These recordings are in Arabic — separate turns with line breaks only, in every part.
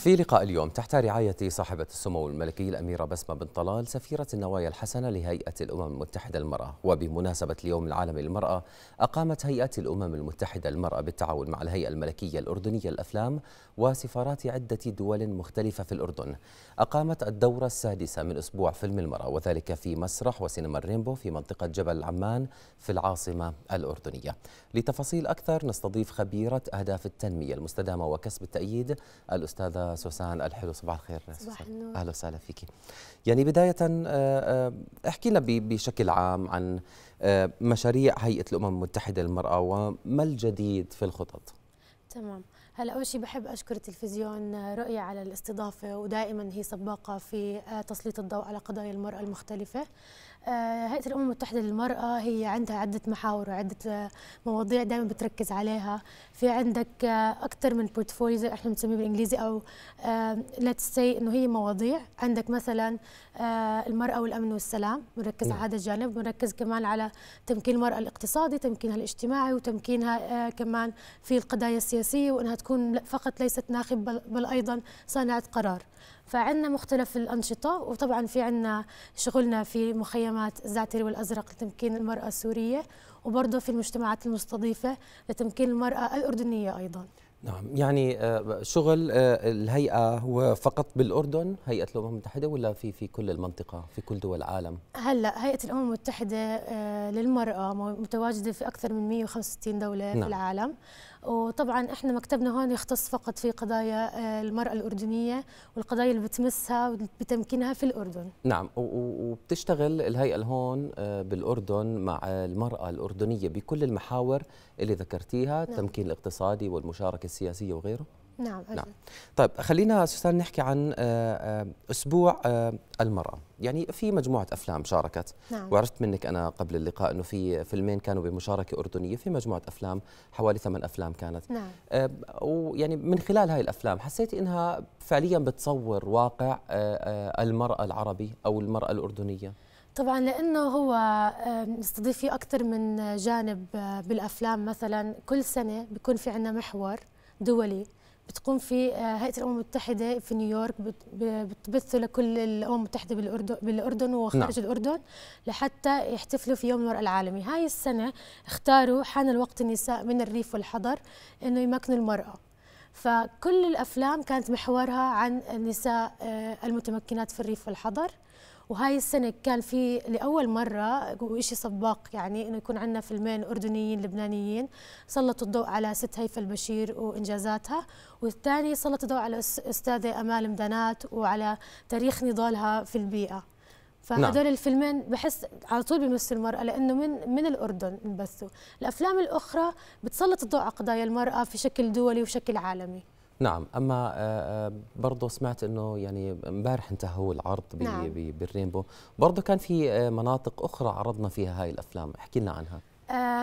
في لقاء اليوم تحت رعاية صاحبة السمو الملكي الأميرة بسمة بن طلال سفيرة النوايا الحسنة لهيئة الأمم المتحدة للمرأة وبمناسبة اليوم العالمي للمرأة أقامت هيئة الأمم المتحدة للمرأة بالتعاون مع الهيئة الملكية الأردنية للأفلام وسفارات عدة دول مختلفة في الأردن أقامت الدورة السادسة من أسبوع فيلم المرأة وذلك في مسرح وسينما الريمبو في منطقة جبل عمان في العاصمة الأردنية لتفاصيل أكثر نستضيف خبيرة أهداف التنمية المستدامة وكسب التأييد الأستاذة سوسان الحلو صباح الخير صباح النور أهلا وسهلا فيك يعني بداية آه، آه، احكي لنا بشكل عام عن آه، مشاريع هيئة الأمم المتحدة للمرأة وما الجديد في الخطط
تمام هلا اول شيء بحب اشكر تلفزيون رؤية على الاستضافه ودائما هي سباقه في آه، تسليط الضوء على قضايا المراه المختلفه آه، هيئه الامم المتحده للمراه هي عندها عده محاور وعده آه، مواضيع دائما بتركز عليها في عندك آه، اكثر من بورتفوليو زي احنا بنسميه بالانجليزي او ليتس سي انه هي مواضيع عندك مثلا المراه والامن والسلام بنركز نعم. على هذا الجانب بنركز كمان على تمكين المراه الاقتصادي تمكينها الاجتماعي وتمكينها كمان في القضايا السياسيه وانها تكون فقط ليست ناخب بل ايضا صانعه قرار فعندنا مختلف الأنشطة وطبعا في عندنا شغلنا في مخيمات الزعتري والأزرق لتمكين المرأة السورية وبرضه في المجتمعات المستضيفة لتمكين المرأة الأردنية أيضا
نعم يعني آه، شغل آه، الهيئة هو فقط بالأردن هيئة الأمم المتحدة ولا في في كل المنطقة في كل دول العالم؟
هلا هيئة الأمم المتحدة آه، للمرأة متواجدة في أكثر من 165 دولة نعم. في العالم وطبعا احنا مكتبنا هون يختص فقط في قضايا آه، المرأة الأردنية والقضايا اللي بتمسها وبتمكينها في الأردن
نعم وبتشتغل الهيئة هون آه، بالأردن مع المرأة الأردنية بكل المحاور اللي ذكرتيها نعم. التمكين الاقتصادي والمشاركة السياسية وغيره نعم أجل. نعم طيب خلينا سوسان نحكي عن آه، آه، اسبوع آه، المراه يعني في مجموعه افلام شاركت نعم. وعرفت منك انا قبل اللقاء انه في فيلمين كانوا بمشاركه اردنيه في مجموعه افلام حوالي ثمان افلام كانت نعم ويعني من خلال هاي الافلام حسيتي انها فعليا بتصور واقع المراه العربي او المراه الاردنيه
طبعا لانه هو نستضيف فيه اكثر من جانب بالافلام مثلا كل سنه بيكون في عندنا محور دولي بتقوم في آه، هيئه الامم المتحده في نيويورك بتبث لكل الامم المتحده بالاردن بالاردن وخارج نعم. الاردن لحتى يحتفلوا في يوم المراه العالمي هاي السنه اختاروا حان الوقت النساء من الريف والحضر انه يمكنوا المراه فكل الافلام كانت محورها عن النساء آه، المتمكنات في الريف والحضر وهاي السنة كان في لأول مرة وإشي سباق يعني إنه يكون عندنا فيلمين أردنيين لبنانيين سلطوا الضوء على ست هيفا البشير وإنجازاتها والثاني سلط الضوء على الأستاذة أمال مدانات وعلى تاريخ نضالها في البيئة فهدول نعم. الفيلمين بحس على طول بيمثلوا المرأة لأنه من من الأردن انبثوا الأفلام الأخرى بتسلط الضوء على قضايا المرأة في شكل دولي وشكل عالمي
نعم اما آه، آه، برضه سمعت انه يعني امبارح انتهى هو العرض نعم. بالرينبو برضه كان في آه، مناطق اخرى عرضنا فيها هاي الافلام احكي لنا عنها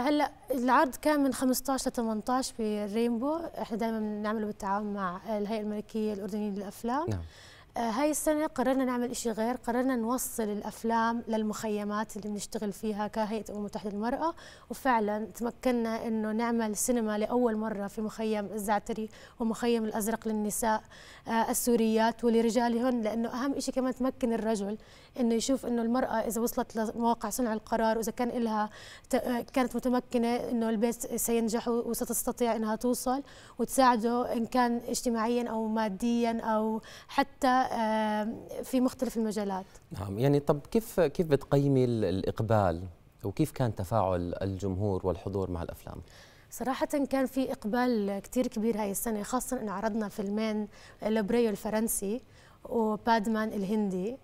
هلا العرض كان من 15 ل 18 بالرينبو احنا دائما بنعمله بالتعاون مع الهيئه الملكيه الاردنيه للافلام نعم. هاي السنة قررنا نعمل إشي غير قررنا نوصل الأفلام للمخيمات اللي بنشتغل فيها كهيئة الأمم المتحدة للمرأة وفعلا تمكنا أنه نعمل سينما لأول مرة في مخيم الزعتري ومخيم الأزرق للنساء آه، السوريات ولرجالهن لأنه أهم إشي كمان تمكن الرجل انه يشوف انه المراه اذا وصلت لمواقع صنع القرار واذا كان لها كانت متمكنه انه البيت سينجح وستستطيع انها توصل وتساعده ان كان اجتماعيا او ماديا او حتى في مختلف المجالات
نعم يعني طب كيف كيف بتقيمي الاقبال وكيف كان تفاعل الجمهور والحضور مع الافلام
صراحة كان في إقبال كتير كبير هاي السنة خاصة إنه عرضنا فيلمين لبريو الفرنسي وبادمان الهندي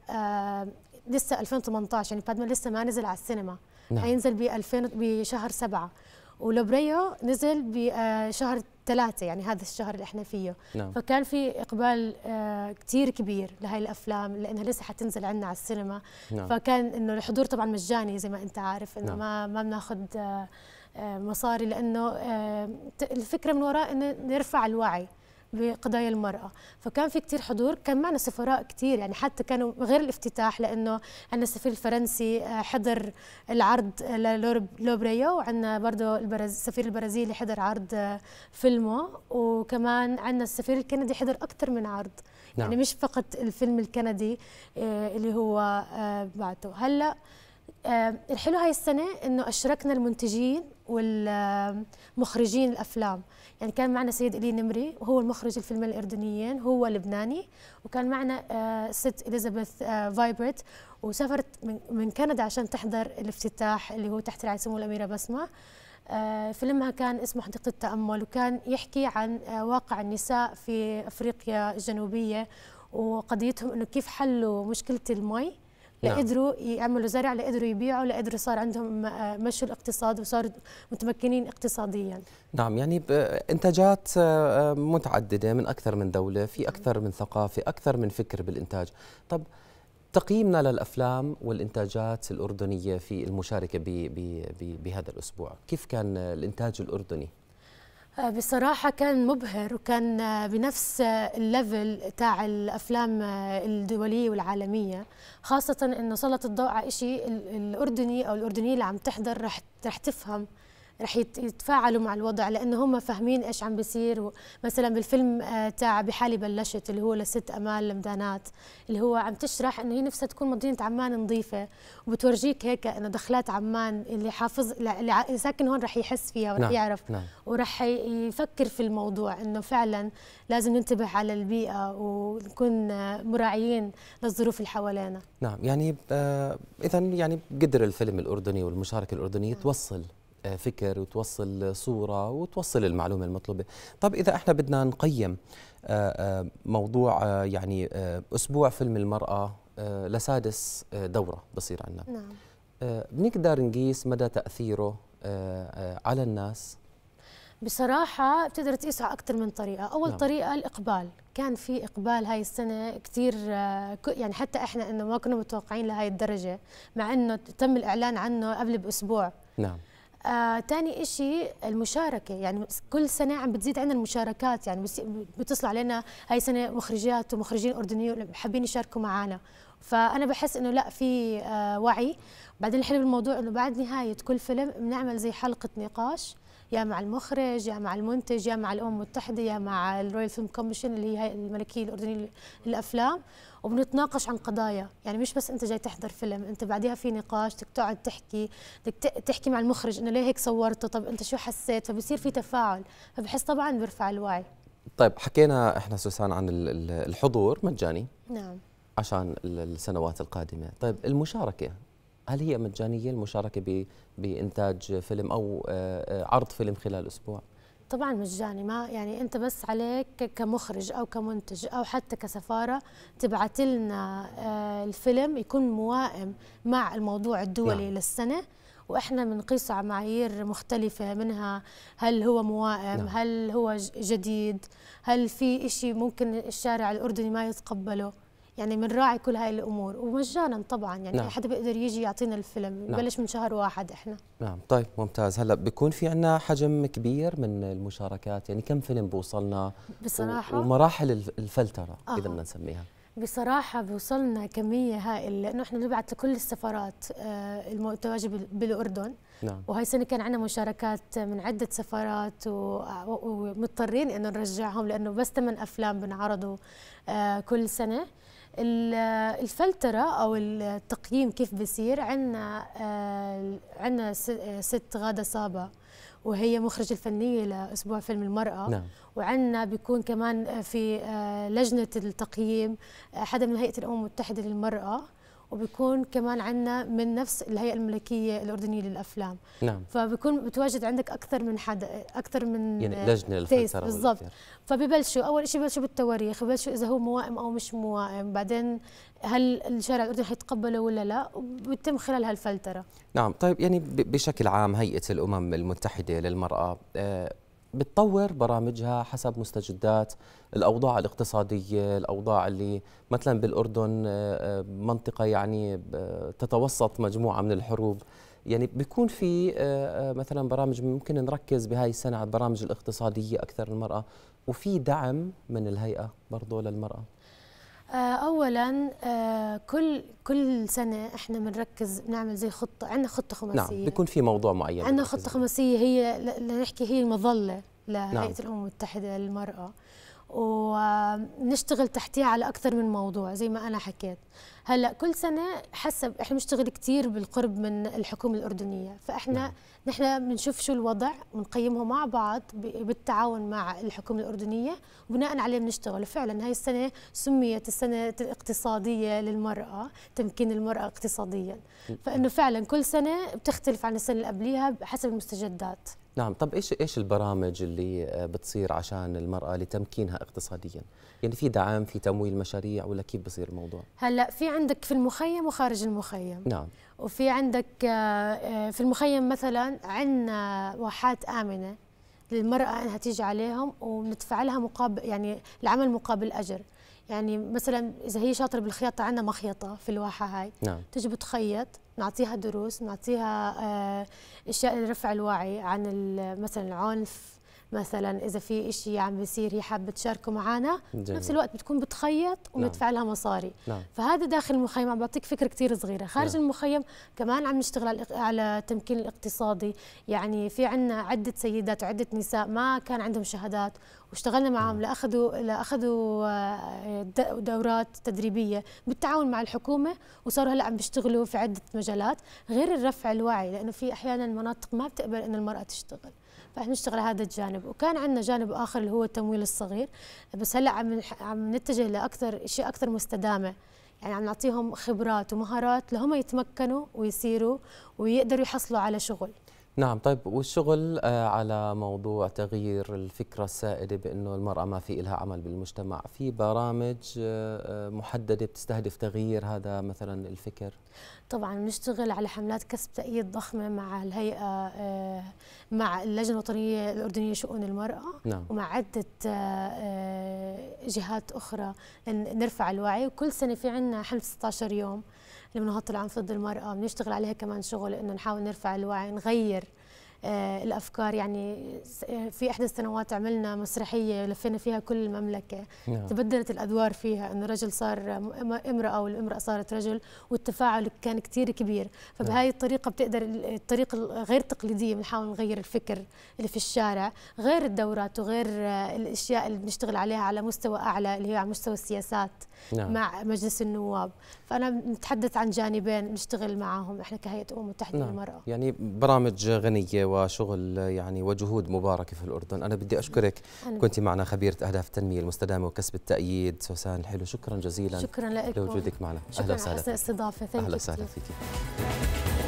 لسه 2018 يعني بادمان لسه ما نزل على السينما نعم. هينزل ب 2000 بشهر 7 ولبريو نزل بشهر آه، ثلاثة يعني هذا الشهر اللي احنا فيه نعم. فكان في اقبال آه، كثير كبير لهي الافلام لانها لسه حتنزل عندنا على السينما نعم. فكان انه الحضور طبعا مجاني زي ما انت عارف انه نعم. ما ما بناخذ آه، مصاري لانه الفكره من وراء انه نرفع الوعي بقضايا المرأة فكان في كتير حضور كان معنا سفراء كتير يعني حتى كانوا غير الافتتاح لأنه عندنا السفير الفرنسي آه، حضر العرض للوربريو وعندنا برضه البرز... السفير البرازيلي حضر عرض آه، فيلمه وكمان عندنا السفير الكندي حضر أكثر من عرض يعني نعم. يعني مش فقط الفيلم الكندي آه، اللي هو بعته هلأ آه، الحلو هاي السنة إنه أشركنا المنتجين والمخرجين الأفلام يعني كان معنا سيد إلي نمري وهو المخرج الفيلم الأردنيين هو لبناني وكان معنا آه، ست إليزابيث آه، فايبرت وسافرت من كندا عشان تحضر الافتتاح اللي هو تحت رعاية سمو الأميرة بسمة فيلمها كان اسمه حديقة التأمل وكان يحكي عن واقع النساء في أفريقيا الجنوبية وقضيتهم انه كيف حلوا مشكله المي لا نعم. قدروا يعملوا زرع لا قدروا يبيعوا لا قدروا صار عندهم آه، مشوا الاقتصاد وصاروا متمكنين اقتصاديا
نعم يعني انتاجات آه، آه، متعدده من اكثر من دوله في نعم. اكثر من ثقافه اكثر من فكر بالانتاج طب تقييمنا للافلام والانتاجات الاردنيه في المشاركه بهذا الاسبوع كيف كان الانتاج الاردني
آه، بصراحة كان مبهر وكان آه، بنفس آه، الليفل تاع الأفلام الدولية والعالمية خاصة أنه سلط الضوء على شيء الأردني أو الأردنية اللي عم تحضر رح, رح تفهم رح يتفاعلوا مع الوضع لانه هم فاهمين ايش عم بيصير مثلا بالفيلم آه، تاع بحالي بلشت اللي هو لست امال لمدانات اللي هو عم تشرح انه هي نفسها تكون مدينه عمان نظيفه وبتورجيك هيك انه دخلات عمان اللي حافظ اللي ساكن هون رح يحس فيها ورح نعم. يعرف نعم. ورح يفكر في الموضوع انه فعلا لازم ننتبه على البيئه ونكون آه، مراعيين للظروف اللي حوالينا
نعم يعني آه، اذا يعني قدر الفيلم الاردني والمشاركه الاردنيه نعم. توصل فكر وتوصل صورة وتوصل المعلومة المطلوبة طب إذا إحنا بدنا نقيم آه، آه، موضوع آه، يعني أسبوع فيلم المرأة لسادس دورة بصير عندنا نعم. بنقدر نقيس مدى تأثيره على الناس
بصراحة بتقدر تقيسها على أكثر من طريقة، أول نعم. طريقة الإقبال، كان في إقبال هاي السنة كثير يعني حتى إحنا إنه ما كنا متوقعين لهي الدرجة، مع إنه تم الإعلان عنه قبل بأسبوع. نعم. آه، تاني المشاركة يعني كل سنة عم بتزيد عندنا المشاركات يعني بتصل علينا هاي سنة مخرجات ومخرجين أردنيين حابين يشاركوا معنا فأنا بحس إنه لا في آه وعي بعدين الحلو بالموضوع إنه بعد نهاية كل فيلم بنعمل زي حلقة نقاش يا مع المخرج يا مع المنتج يا مع الامم المتحده يا مع الرويال فيلم كوميشن اللي هي الملكيه الاردنيه للافلام وبنتناقش عن قضايا يعني مش بس انت جاي تحضر فيلم انت بعديها في نقاش بدك تقعد تحكي بدك تحكي مع المخرج انه ليه هيك صورته طب انت شو حسيت فبصير في تفاعل فبحس طبعا بيرفع الوعي
طيب حكينا احنا سوسان عن الحضور مجاني نعم عشان السنوات القادمه طيب المشاركه هل هي مجانيه المشاركه بانتاج فيلم او آه، آه، عرض فيلم خلال اسبوع؟
طبعا مجاني ما يعني انت بس عليك كمخرج او كمنتج او حتى كسفاره تبعت لنا آه، الفيلم يكون موائم مع الموضوع الدولي نعم. للسنه واحنا بنقيسه على معايير مختلفه منها هل هو موائم نعم. هل هو جديد هل في شيء ممكن الشارع الاردني ما يتقبله يعني بنراعي كل هاي الامور ومجانا طبعا يعني نعم. حدا بيقدر يجي يعطينا الفيلم نعم. بلش من شهر واحد احنا
نعم طيب ممتاز هلا بيكون في عندنا حجم كبير من المشاركات يعني كم فيلم بوصلنا بصراحه ومراحل الفلتره آه. اذا بدنا نسميها
بصراحة بوصلنا كمية هائلة لأنه إحنا نبعث لكل السفارات آه، المتواجدة بالأردن نعم. وهي السنة كان عندنا مشاركات من عدة سفارات ومضطرين إنه نرجعهم لأنه بس ثمان أفلام بنعرضوا آه، كل سنة الفلترة أو التقييم كيف بصير عندنا آه، عندنا ست غادة صابة وهي مخرجة الفنية لأسبوع فيلم المرأة نعم. وعندنا بيكون كمان في آه، لجنة التقييم آه، حدا من هيئة الأمم المتحدة للمرأة وبيكون كمان عندنا من نفس الهيئه الملكيه الاردنيه للافلام نعم فبيكون بتواجد عندك اكثر من حدا اكثر من يعني لجنه للفتره بالضبط فببلشوا اول شيء ببلشوا بالتواريخ ببلشوا اذا هو موائم او مش موائم بعدين هل الشارع الاردني حيتقبله ولا لا وبتم خلال هالفلتره
نعم طيب يعني بشكل عام هيئه الامم المتحده للمراه آه، بتطور برامجها حسب مستجدات الاوضاع الاقتصاديه، الاوضاع اللي مثلا بالاردن آه، آه، منطقه يعني آه، تتوسط مجموعه من الحروب، يعني بيكون في مثلا برامج ممكن نركز بهاي السنه على البرامج الاقتصاديه اكثر للمراه، وفي دعم من الهيئه برضه للمراه.
آه، اولا آه، كل كل سنه احنا بنركز بنعمل زي خطه عندنا خطه نعم، خماسيه نعم بيكون
في موضوع معين عندنا
خطه خماسيه هي لنحكي هي المظله لهيئه نعم. الامم المتحده للمراه ونشتغل تحتيها على اكثر من موضوع زي ما انا حكيت هلا كل سنه حسب احنا بنشتغل كثير بالقرب من الحكومه الاردنيه فاحنا نعم. نحن بنشوف شو الوضع بنقيمه مع بعض بالتعاون مع الحكومه الاردنيه وبناء عليه بنشتغل فعلا هاي السنه سميت السنه الاقتصاديه للمراه تمكين المراه اقتصاديا فانه فعلا كل سنه بتختلف عن السنه اللي قبليها حسب المستجدات
نعم طب ايش ايش البرامج اللي آه، بتصير عشان المراه لتمكينها اقتصاديا؟ يعني في دعم في تمويل مشاريع ولا كيف بصير الموضوع؟
هلا في عندك في المخيم وخارج المخيم نعم وفي عندك آه، آه، في المخيم مثلا عندنا واحات امنه للمراه انها تيجي عليهم وبندفع لها مقابل يعني العمل مقابل اجر يعني مثلا اذا هي شاطره بالخياطه عندنا مخيطه في الواحه هاي نعم. تجي بتخيط نعطيها دروس نعطيها آه، اشياء لرفع الوعي عن مثلا العنف مثلا اذا في شيء عم بيصير هي حابه تشاركه معنا نفس الوقت بتكون بتخيط وبندفع نعم. لها مصاري نعم. فهذا داخل المخيم عم بعطيك فكره كثير صغيره خارج نعم. المخيم كمان عم نشتغل على التمكين الاقتصادي يعني في عندنا عده سيدات وعده نساء ما كان عندهم شهادات واشتغلنا معهم نعم. لاخذوا لاخذوا آه، دورات تدريبيه بالتعاون مع الحكومه وصاروا هلا عم بيشتغلوا في عده مجالات غير الرفع الوعي لانه في احيانا مناطق ما بتقبل انه المراه تشتغل فاحنا نشتغل هذا الجانب وكان عندنا جانب اخر اللي هو التمويل الصغير بس هلا عم عم نتجه لاكثر شيء اكثر مستدامه يعني عم نعطيهم خبرات ومهارات لهم يتمكنوا ويصيروا ويقدروا يحصلوا على شغل
نعم طيب والشغل آه، على موضوع تغيير الفكرة السائدة بأنه المرأة ما في إلها عمل بالمجتمع في برامج آه، آه، محددة بتستهدف تغيير هذا مثلا الفكر
طبعا بنشتغل على حملات كسب تأييد ضخمة مع الهيئة مع اللجنة الوطنية الأردنية لشؤون المرأة نعم. ومع عدة جهات أخرى نرفع الوعي وكل سنة في عندنا حمل 16 يوم نحط العنف ضد المراه بنشتغل عليها كمان شغل انه نحاول نرفع الوعي نغير آه، الافكار يعني آه، في احدى السنوات عملنا مسرحيه لفينا فيها كل المملكه نعم. تبدلت الادوار فيها انه رجل صار امراه والامراه صارت رجل والتفاعل كان كثير كبير نعم. الطريقه بتقدر الطريقه الغير تقليديه بنحاول نغير الفكر اللي في الشارع غير الدورات وغير الاشياء اللي بنشتغل عليها على مستوى اعلى اللي هي على مستوى السياسات نعم. مع مجلس النواب فانا نتحدث عن جانبين نشتغل معهم احنا كهيئه امم المتحده نعم. للمراه
يعني برامج غنيه وشغل يعني وجهود مباركة في الأردن أنا بدي أشكرك أنا كنت معنا خبيرة أهداف التنمية المستدامة وكسب التأييد سوسان حلو شكرا جزيلا شكرا لك لوجودك معنا شكرا أهلا وسهلا
استضافة أهلا وسهلا
فيك